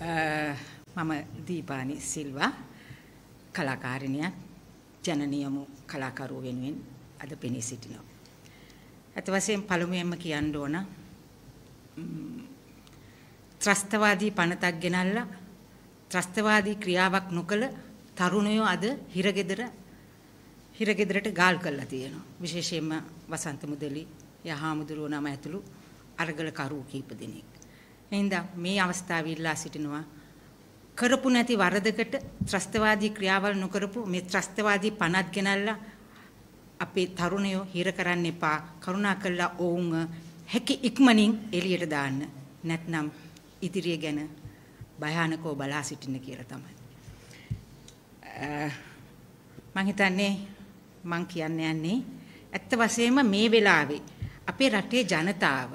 මම දීපානි සිල්වා කලාකාරිනියක් ජනනියමු කලාකරුව වෙනුවෙන් අද පෙනී සිටිනවා. ඇත වශයෙන් පළමුවෙන්ම කියන්න ඕන ත්‍රස්තවාදී පනතක් ගෙනල්ලා ත්‍රස්තවාදී ක්‍රියාවක් නොකළ තරුණයෝ අද හිරගෙදර හිරගෙදරට ගාල් කරලා තියෙනවා. විශේෂයෙන්ම වසන්ත මුදලි යහාමුදුරුවෝ නම ඇතුළු අරගල කරු කීප දෙනෙක්. එහින්දා මේ අවස්ථාව ඉල්ලා සිටිනවා කරපු නැති වරදකට ත්‍රස්තවාදී ක්‍රියාවල් නොකරපු මේ ත්‍රස්තවාදී පනත් ගෙනල්ලා අපේ තරුණයෝ හිර කරන්න එපා කරුණාකරලා ඔවුන් හැකි ඉක්මනින් එළියට දාන්න නැත්නම් ඉදිරිය ගැන භයානකව බලා සිටින්න කියලා තමයි මං හිතන්නේ මං කියන්න යන්නේ ඇත්ත වශයෙන්ම මේ වෙලාවේ අපේ රටේ ජනතාව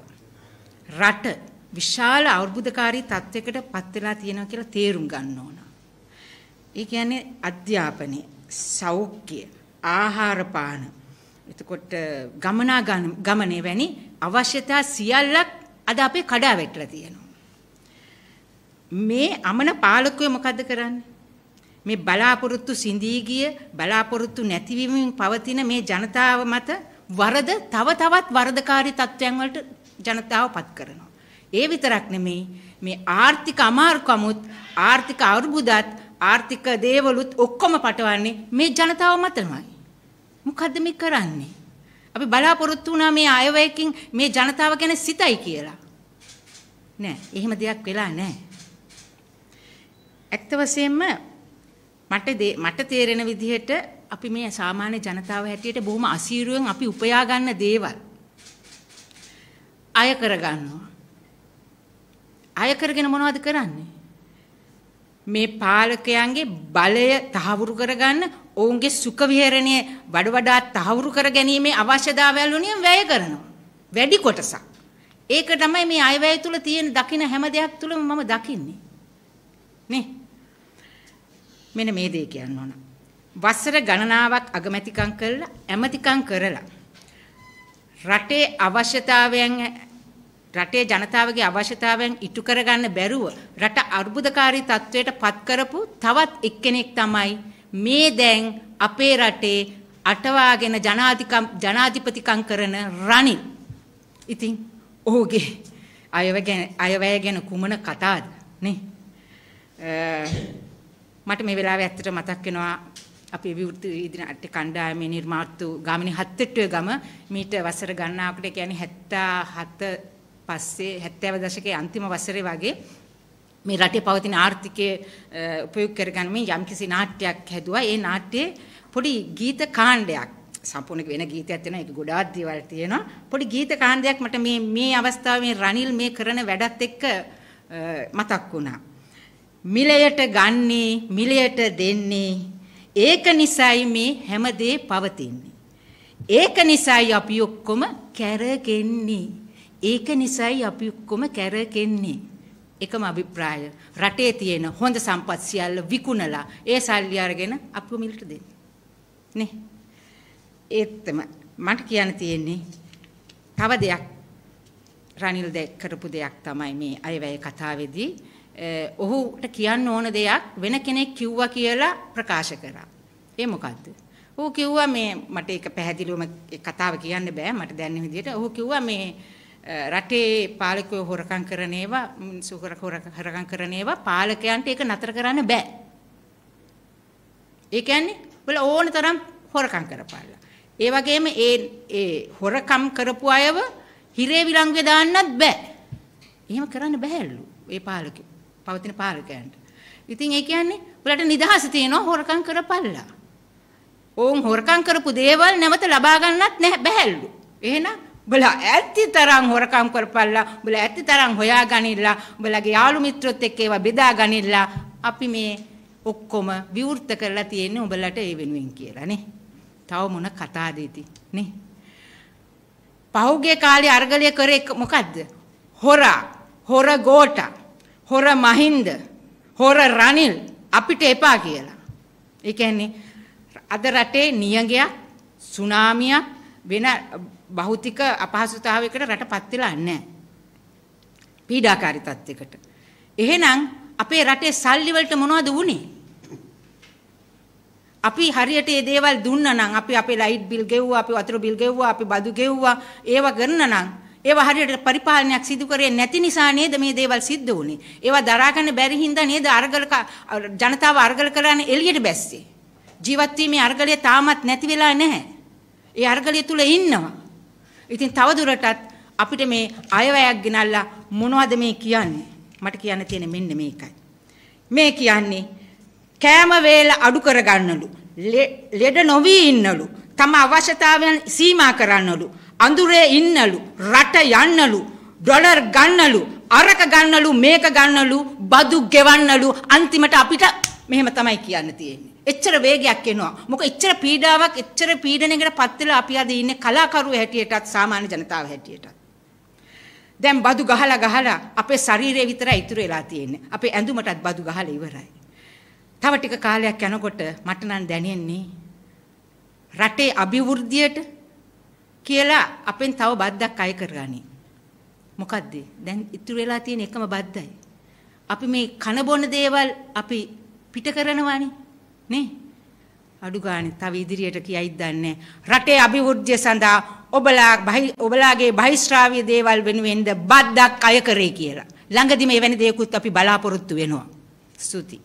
රට විශාල අවුරුදුකාරී තත්වයකට පත් වෙලා තියෙනවා කියලා තේරුම් ගන්න ඕන. ඒ කියන්නේ අධ්‍යාපනය, සෞඛ්‍ය, ආහාර පාන. එතකොට ගමනා ගමනේ වැනි අවශ්‍යතා සියල්ලක් අද අපේ කඩා වැටලා තියෙනවා. මේ අමන පාලකය මොකද කරන්නේ? මේ බලාපොරොත්තු සිඳී ගිය බලාපොරොත්තු නැතිවීමෙන් පවතින මේ ජනතාව මත වරද තව තවත් වරදකාරී තත්වයන් වලට ජනතාව පත් කරනවා. ඒ විතරක් නෙමෙයි මේ ආර්ථික අමාරුකමුත් ආර්ථික අර්බුදත් ආර්ථික දේවලුත් ඔක්කොම පටවන්නේ මේ ජනතාව මතමයි. මොකද්ද මේ කරන්නේ? අපි බලාපොරොත්තු වුණා මේ අයවැයකින් මේ ජනතාව ගැන සිතයි කියලා. නෑ, එහෙම දෙයක් වෙලා නෑ. ඇත්ත වශයෙන්ම මට මට තේරෙන විදිහට අපි මේ සාමාන්‍ය ජනතාව හැටියට බොහොම අසීරුවෙන් අපි උපයා ගන්න දේවල් අය කරගන්නවා. අය කරගෙන මොනවද කරන්නේ? මේ පාලකයන්ගේ බලය තහවුරු කරගන්න ඔවුන්ගේ සුඛ විහරණය වඩ වඩා තහවුරු කර ගැනීමේ අවශ්‍යතාවයල් වලින් වැය කරනවා. වැඩි කොටසක්. ඒක තමයි මේ අයවැය තුල තියෙන දකින හැම දෙයක් තුලම මම දකින්නේ. නේ? මෙන්න මේ දේ කියන්න ඕන. වසර ගණනාවක් අගමැතිකම් කරලා ඇමතිකම් කරලා රටේ අවශ්‍යතාවයන් රටේ ජනතාවගේ අවශ්‍යතාවයන් ඉටු කරගන්න බැරුව රට අර්බුදකාරී තත්ත්වයට පත් කරපු තවත් එක්කෙනෙක් තමයි මේ දැන් අපේ රටේ අටවාගෙන ජනාධිකම් ජනාධිපතිකම් කරන රනිල්. ඉතින් ඔහුගේ අයවැය ගැන කුමන කතාද නේ? මට මේ වෙලාවේ ඇත්තට මතක් වෙනවා අපේ විවෘත ඉදිරියට කණ්ඩායමේ නිර්මාතු ගාමිණී හත්තට්ටුවේ ගම මීට වසර ගණනාවකට කියන්නේ 77 පස්සේ 70 දශකයේ අන්තිම වසරේ වගේ මේ රටේ පවතින ආර්ථිකය උපයෝග කරගන්න යම්කිසි නාට්‍යයක් හැදුවා. ඒ නාට්‍යයේ පොඩි ගීත කාණ්ඩයක් සම්පූර්ණ වෙන ගීතයක් තියෙනවා. ඒක ගොඩාක් දේවල් තියෙනවා. පොඩි ගීත කාණ්ඩයක් මට මේ මේ අවස්ථාවේ රනිල් මේ කරන වැඩත් එක්ක මතක් වුණා. මිලයට ගන්නේ මිලයට දෙන්නේ ඒක නිසයි මේ හැමදේ පවතින්නේ. ඒක නිසයි අපි ඔක්කොම කැරගෙන්නේ. ඒක නිසයි අපි ඔක්කොම කැරකෙන්නේ. එකම අභිප්‍රාය. රටේ තියෙන හොඳ සම්පත් සියල්ල විකුණලා ඒ සල්ලි අරගෙන අපු මිලට දෙන්න. නේ. ඒත්තම මට කියන්න තියෙන්නේ තව දෙයක් රනිල් දැක් කරපු දෙයක් තමයි මේ අයවැය කතාවේදී ඔහුට කියන්න ඕන දෙයක් වෙන කෙනෙක් කිව්වා කියලා ප්‍රකාශ කරා. ඒ මොකද්ද? ඔහු කිව්වා මේ මට ඒක පැහැදිලිවම කතාව කියන්න බෑ මට දැනෙන විදිහට. ඔහු කිව්වා මේ රටේ පාලකයෝ හොරකම් කරන ඒවා මිනිස්සු හොරකම් කරන ඒවා පාලකයන්ට ඒක නතර කරන්න බෑ. ඒ කියන්නේ බල ඕන තරම් හොරකම් කරපාලා. ඒ වගේම ඒ ඒ හොරකම් කරපු අයව හිරේ විලංගුවේ දාන්නත් බෑ. එහෙම කරන්න බෑලු. ඒ පාලකයෝ. පවතින පාලකයන්ට. ඉතින් ඒ කියන්නේ උලට නිදහස තියෙනවා හොරකම් කරපල්ලා. ඕන් හොරකම් කරපු දේවල් නැවත ලබා ගන්නත් නැහැ බෑලු. එහෙනම් උඹලා ඇත්ති තරම් හොරකම් කරපල්ලා උඹලා ඇත්ති තරම් හොයා ගනිල්ලා උඹලගේ යාළු මිත්‍රොත් එක්ක ඒවා බෙදා ගනිල්ලා අපි මේ ඔක්කොම විවෘත කරලා තියෙන්නේ උඹලට ඒ වෙනුවෙන් කියලා නේ. තව මොන කතාද ඉතින් නේ. පහුගිය කාලේ අ르ගලිය කරේ මොකද්ද? හොරා, හොර ගෝට, හොර මහින්ද, හොර රනිල් අපිට එපා කියලා. ඒ කියන්නේ අද රටේ නියඟයක්, සුනාමියක් වෙන භෞතික අපහසුතාවයකට රටපත් වෙලා නැහැ. පීඩාකාරී තත්යකට. එහෙනම් අපේ රටේ සල්ලි වලට මොනවද වුනේ? අපි හරියට මේ දේවල් දුන්නා නම් අපි අපේ ලයිට් බිල් ගෙව්වා, අපි වතුර බිල් ගෙව්වා, අපි බදු ගෙව්වා, ඒව කරන නම් ඒවා හරියට පරිපාලනයක් සිදු කරේ නැති නිසා නේද මේ දේවල් සිද්ධ වුනේ. ඒවා දරා ගන්න බැරි හින්දා නේද අ르ගල ජනතාව අ르ගල කරන්නේ එළියට බැස්සේ. ජීවත් වීමේ අ르ගලය තාමත් නැති වෙලා නැහැ. ඒ අරගලිය තුල ඉන්නවා. ඉතින් තවදුරටත් අපිට මේ අයවැයක් ගෙනල්ලා මොනවද මේ කියන්නේ? මට කියන්න තියෙන මෙන්න මේකයි. මේ කියන්නේ කෑම වේල අඩු කරගන්නලු. ලෙඩ නොවි ඉන්නලු. තම අවශ්‍යතාවයන් සීමා කරන්නලු. අඳුරේ ඉන්නලු. රට යන්නලු. ඩොලර් ගන්නලු. අරක ගන්නලු මේක ගන්නලු. බදු ගෙවන්නලු. අන්තිමට අපිට මෙහෙම තමයි කියන්න තියෙන්නේ. එච්චර වේගයක් එනවා. මොකද එච්චර පීඩාවක්, එච්චර පීඩනයකට පත් වෙලා අපි අද ඉන්නේ කලාකරුවෝ හැටියටත් සාමාන්‍ය ජනතාව හැටියටත්. දැන් බදු ගහලා ගහලා අපේ ශරීරය විතරයි ඉතුරු වෙලා තියෙන්නේ. අපේ ඇඳුමටත් බදු ගහලා ඉවරයි. තව ටික කාලයක් යනකොට මට නම් දැනෙන්නේ රටේ අභිවෘද්ධියට කියලා අපෙන් තව බද්දක් අය කරගනි. මොකද්ද? දැන් ඉතුරු වෙලා තියෙන එකම බද්දයි. අපි මේ කන බොන දේවල් අපි පිට කරනවානේ නේ අඩු ගානේ තව ඉදිරියට කියයිද දන්නේ රටේ අභිවෘද්ධිය සඳහා ඔබලා ඔබලාගේ බහිස්රාවීය දේවල් වෙනුවෙන්ද බද්දක් අය කරේ කියලා ළඟදි මේ වැනි දේකුත් අපි බලාපොරොත්තු වෙනවා ස්තුතියි